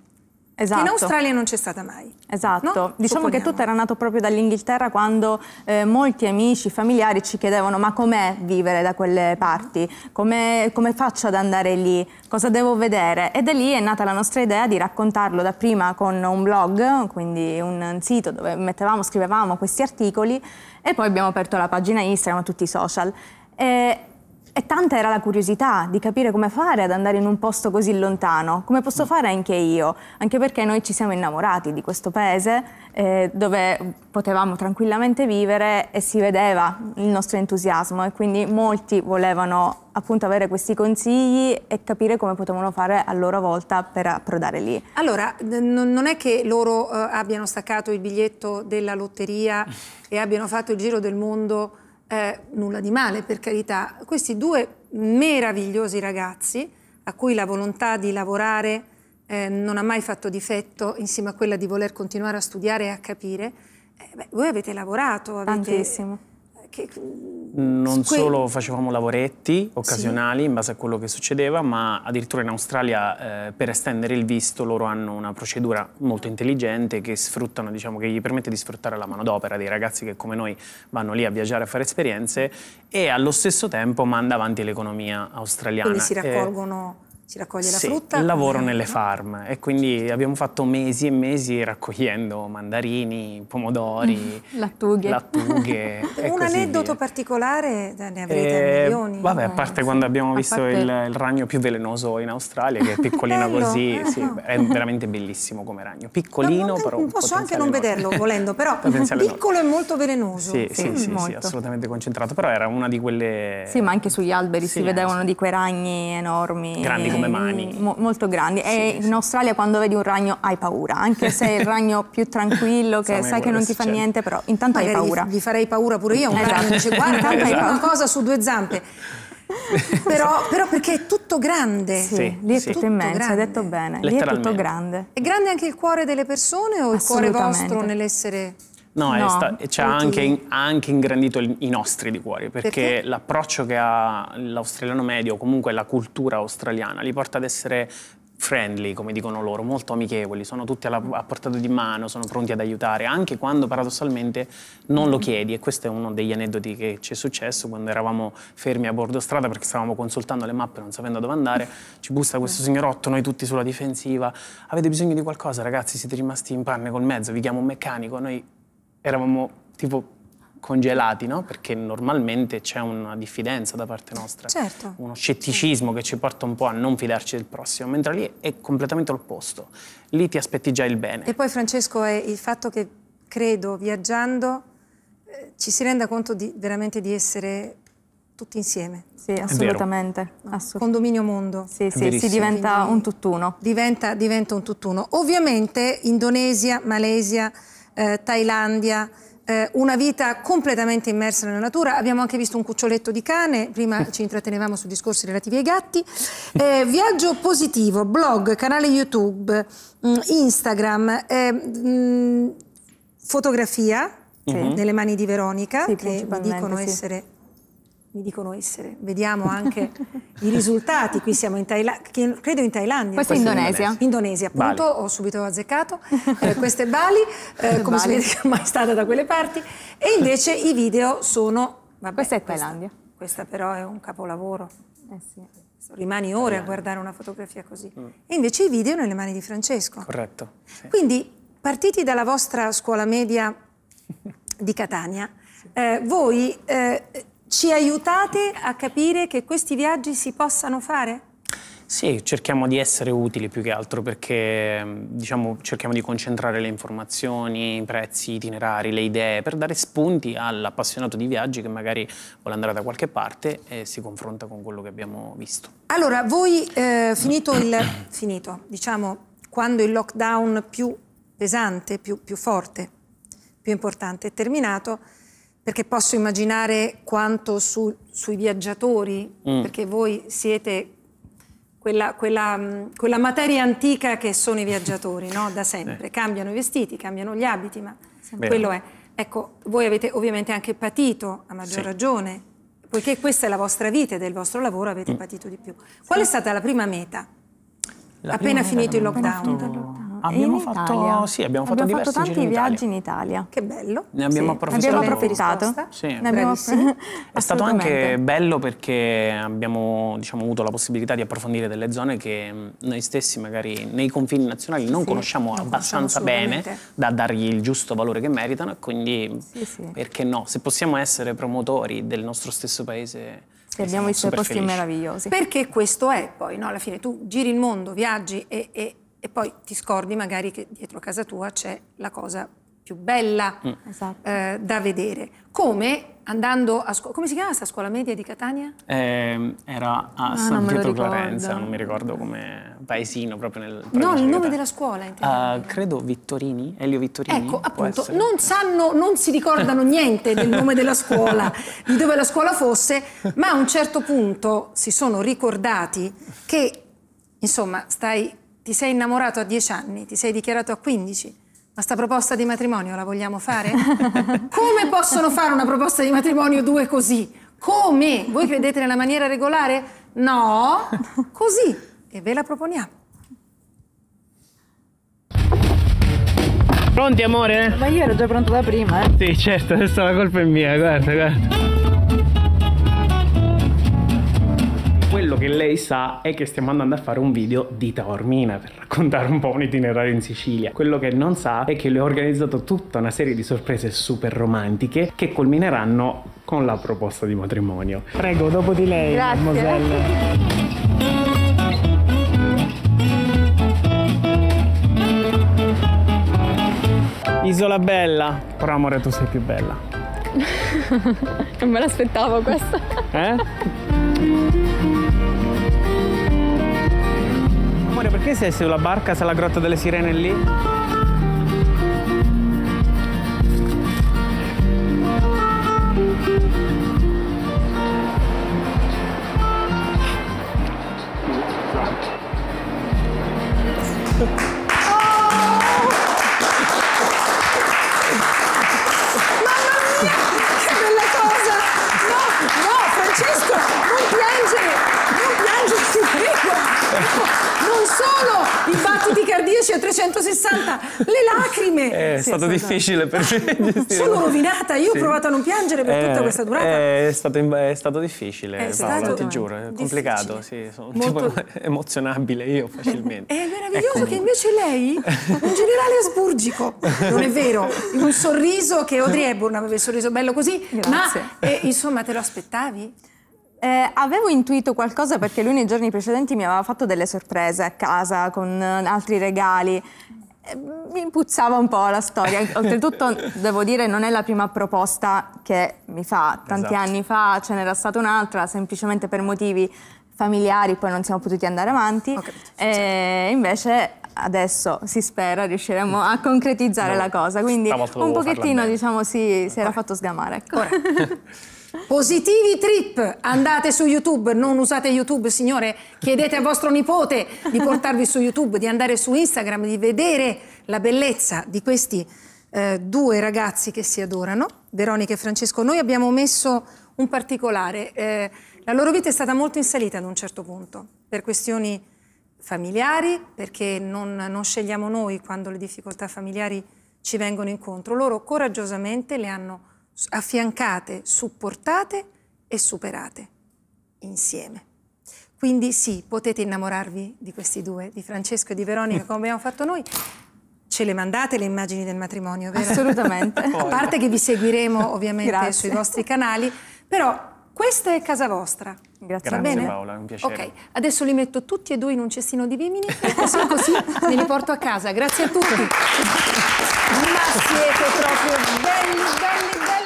Esatto. Che in esatto. Australia non c'è stata mai. Esatto, no? diciamo Supponiamo. che tutto era nato proprio dall'Inghilterra quando eh, molti amici, familiari ci chiedevano ma com'è vivere da quelle parti, come, come faccio ad andare lì, cosa devo vedere e da lì è nata la nostra idea di raccontarlo dapprima con un blog, quindi un sito dove mettevamo, scrivevamo questi articoli e poi abbiamo aperto la pagina Instagram, tutti i social. E e tanta era la curiosità di capire come fare ad andare in un posto così lontano, come posso mm. fare anche io, anche perché noi ci siamo innamorati di questo paese eh, dove potevamo tranquillamente vivere e si vedeva il nostro entusiasmo e quindi molti volevano appunto avere questi consigli e capire come potevano fare a loro volta per approdare lì. Allora, non è che loro eh, abbiano staccato il biglietto della lotteria e abbiano fatto il giro del mondo eh, nulla di male per carità, questi due meravigliosi ragazzi a cui la volontà di lavorare eh, non ha mai fatto difetto insieme a quella di voler continuare a studiare e a capire, eh, beh, voi avete lavorato, avete... Tantissimo che, non que- solo facevamo lavoretti occasionali sì. in base a quello che succedeva, ma addirittura in Australia eh, per estendere il visto loro hanno una procedura molto intelligente che, sfruttano, diciamo, che gli permette di sfruttare la manodopera dei ragazzi che come noi vanno lì a viaggiare a fare esperienze e allo stesso tempo manda avanti l'economia australiana. Quindi si eh, raccolgono... Eh, ci raccoglie la sì, frutta? lavoro nelle farm e quindi abbiamo fatto mesi e mesi raccogliendo mandarini, pomodori, lattughe. lattughe Un aneddoto via. particolare eh, ne avrete eh, milioni. Vabbè, a eh, parte eh, quando abbiamo a visto parte... il, il, ragno più velenoso in Australia, che è piccolino così, eh, sì, è veramente bellissimo come ragno. Piccolino, non, però. Posso anche non enorme. vederlo volendo, però piccolo e molto velenoso. Sì, sì, sì, molto. sì, assolutamente concentrato. Però era una di quelle. Sì, ma anche sugli alberi si vedevano di quei ragni enormi. Grandi come mm, mani. Mo molto grandi. Sì, e sì. in Australia quando vedi un ragno hai paura, anche se è il ragno più tranquillo che sai che non ti fa certo. niente, però intanto Magari hai paura. Vi farei paura pure io, un esatto. ragno dice guarda, tanto esatto. hai una cosa su due zampe. però, però, perché è tutto grande sì, lì è sì. tutto, tutto immenso, grande. hai detto bene lì è tutto grande è grande anche il cuore delle persone o il cuore vostro nell'essere No, no sta, ci cioè, ha anche, in, anche, ingrandito il, i nostri di cuori, perché, perché? l'approccio che ha l'australiano medio, comunque la cultura australiana, li porta ad essere friendly, come dicono loro, molto amichevoli, sono tutti alla, a portata di mano, sono pronti ad aiutare, anche quando paradossalmente non lo chiedi. E questo è uno degli aneddoti che ci è successo quando eravamo fermi a bordo strada perché stavamo consultando le mappe, non sapendo dove andare. Ci busta questo signorotto, noi tutti sulla difensiva. Avete bisogno di qualcosa, ragazzi? Siete rimasti in panne col mezzo, vi chiamo un meccanico, noi eravamo tipo congelati, no? Perché normalmente c'è una diffidenza da parte nostra, certo. uno scetticismo che ci porta un po' a non fidarci del prossimo, mentre lì è completamente l'opposto. Lì ti aspetti già il bene. E poi Francesco è il fatto che credo viaggiando eh, ci si renda conto di, veramente di essere tutti insieme. Sì, assolutamente. Assolut Condominio mondo. Sì, sì, si diventa Quindi un tutt'uno. Diventa, diventa un tutt'uno. Ovviamente Indonesia, Malesia, eh, Thailandia, eh, una vita completamente immersa nella natura. Abbiamo anche visto un cuccioletto di cane, prima ci intrattenevamo su discorsi relativi ai gatti. Eh, viaggio positivo, blog, canale YouTube, mh, mm, Instagram, mh, eh, mm, fotografia, cioè, mm -hmm. nelle mani di Veronica, sì, che mi dicono essere mi dicono essere. Vediamo anche i risultati. Qui siamo in Thailandia, credo in Thailandia. Questa è Indonesia. Indonesia, appunto, Bali. ho subito azzeccato. Eh, questa è Bali, eh, come Bali. si vede che è mai stata da quelle parti. E invece i video sono... Vabbè, questa è Thailandia. Questa, questa però è un capolavoro. Eh sì. Rimani ore a guardare una fotografia così. Mm. E invece i video nelle mani di Francesco. Corretto. Sì. Quindi, partiti dalla vostra scuola media di Catania, eh, voi eh, ci aiutate a capire che questi viaggi si possano fare? Sì, cerchiamo di essere utili più che altro perché mm, diciamo, cerchiamo di concentrare le informazioni, i prezzi, i itinerari, le idee per dare spunti all'appassionato di viaggi che magari vuole andare da qualche parte e si confronta con quello che abbiamo visto. Allora, voi eh, finito il... finito, diciamo, quando il lockdown più pesante, più, più forte, più importante è terminato, perché posso immaginare quanto su, sui viaggiatori, mm. perché voi siete quella, quella, mm, quella, materia antica che sono i viaggiatori, no? da sempre. Eh. Cambiano i vestiti, cambiano gli abiti, ma Bene. quello è. Ecco, voi avete ovviamente anche patito, a maggior sì. ragione, poiché questa è la vostra vita e del vostro lavoro avete mm. patito di più. Qual è stata la prima meta? La appena prima finito il lockdown? italiano. Abbiamo fatto, sì, abbiamo fatto, abbiamo fatto tanti in viaggi in Italia. Che bello. Ne abbiamo, sì. abbiamo approfittato. Sì. Ne abbiamo approfittato. È stato anche bello perché abbiamo diciamo, avuto la possibilità di approfondire delle zone che noi stessi magari nei confini nazionali non sì, conosciamo non abbastanza conosciamo bene da dargli il giusto valore che meritano e quindi perché no? Se possiamo essere promotori del nostro stesso paese abbiamo i suoi posti felici. meravigliosi. Perché questo è poi, no? alla fine tu giri il mondo, viaggi e, e e poi ti scordi magari che dietro casa tua c'è la cosa più bella mm. Esatto. eh, da vedere. Come andando a scuola, come si chiama questa scuola media di Catania? Eh, era a ah, San Pietro Clarenza, non mi ricordo come paesino proprio nel... No, il nome della scuola. Uh, credo Vittorini, Elio Vittorini. Ecco, appunto, non sanno, non si ricordano niente del nome della scuola, di dove la scuola fosse, ma a un certo punto si sono ricordati che, insomma, stai ti sei innamorato a 10 anni, ti sei dichiarato a 15. Ma sta proposta di matrimonio la vogliamo fare? Come possono fare una proposta di matrimonio due così? Come? Voi credete nella maniera regolare? No, così. E ve la proponiamo. Pronti amore? Ma io ero già pronto da prima, eh? Sì, certo, adesso la colpa è mia, guarda, guarda. che lei sa è che stiamo andando a fare un video di Taormina per raccontare un po' un itinerario in Sicilia. Quello che non sa è che le ho organizzato tutta una serie di sorprese super romantiche che culmineranno con la proposta di matrimonio. Prego, dopo di lei, Grazie. mademoiselle. Isola Bella. Però amore tu sei più bella. non me l'aspettavo questa. eh? Amore, perché sei sulla barca? se la grotta delle sirene lì? Francesco, non piangere, non piangere, ti prego non solo i battiti cardiaci a 360, le lacrime. Eh, è sì, stato è esatto. difficile per me. Sono rovinata, io sì. ho provato a non piangere per eh, tutta questa durata. Eh, è stato, è stato difficile, eh, è Paola, stato ti giuro, è complicato, sì, sono Molto... emozionabile io facilmente. È meraviglioso ecco. che invece lei, un generale asburgico, non è vero, un sorriso che Audrey Hepburn aveva il sorriso bello così, Grazie. ma eh, insomma te lo aspettavi? Eh, avevo intuito qualcosa perché lui nei giorni precedenti mi aveva fatto delle sorprese a casa con eh, altri regali eh, mi puzzava un po' la storia. Oltretutto, devo dire, non è la prima proposta che mi fa. Tanti esatto. anni fa ce n'era stata un'altra, semplicemente per motivi familiari, poi non siamo potuti andare avanti. E eh, invece adesso si spera riusciremo a concretizzare no. la cosa. Quindi un pochettino, diciamo, si, si era fatto sgamare. Ecco. Positivi trip, andate su YouTube, non usate YouTube signore, chiedete a vostro nipote di portarvi su YouTube, di andare su Instagram, di vedere la bellezza di questi eh, due ragazzi che si adorano, Veronica e Francesco. Noi abbiamo messo un particolare, eh, la loro vita è stata molto in salita ad un certo punto, per questioni familiari, perché non, non scegliamo noi quando le difficoltà familiari ci vengono incontro, loro coraggiosamente le hanno affiancate, supportate e superate insieme. Quindi sì, potete innamorarvi di questi due, di Francesco e di Veronica, mm. come abbiamo fatto noi. Ce le mandate le immagini del matrimonio, vero? Assolutamente. A parte che vi seguiremo ovviamente Grazie. sui vostri canali, però questa è casa vostra. Grazie, Grazie bene? Paola, è un piacere. Ok, adesso li metto tutti e due in un cestino di vimini e solo così me li porto a casa. Grazie a tutti. Ma siete proprio belli, belli, belli.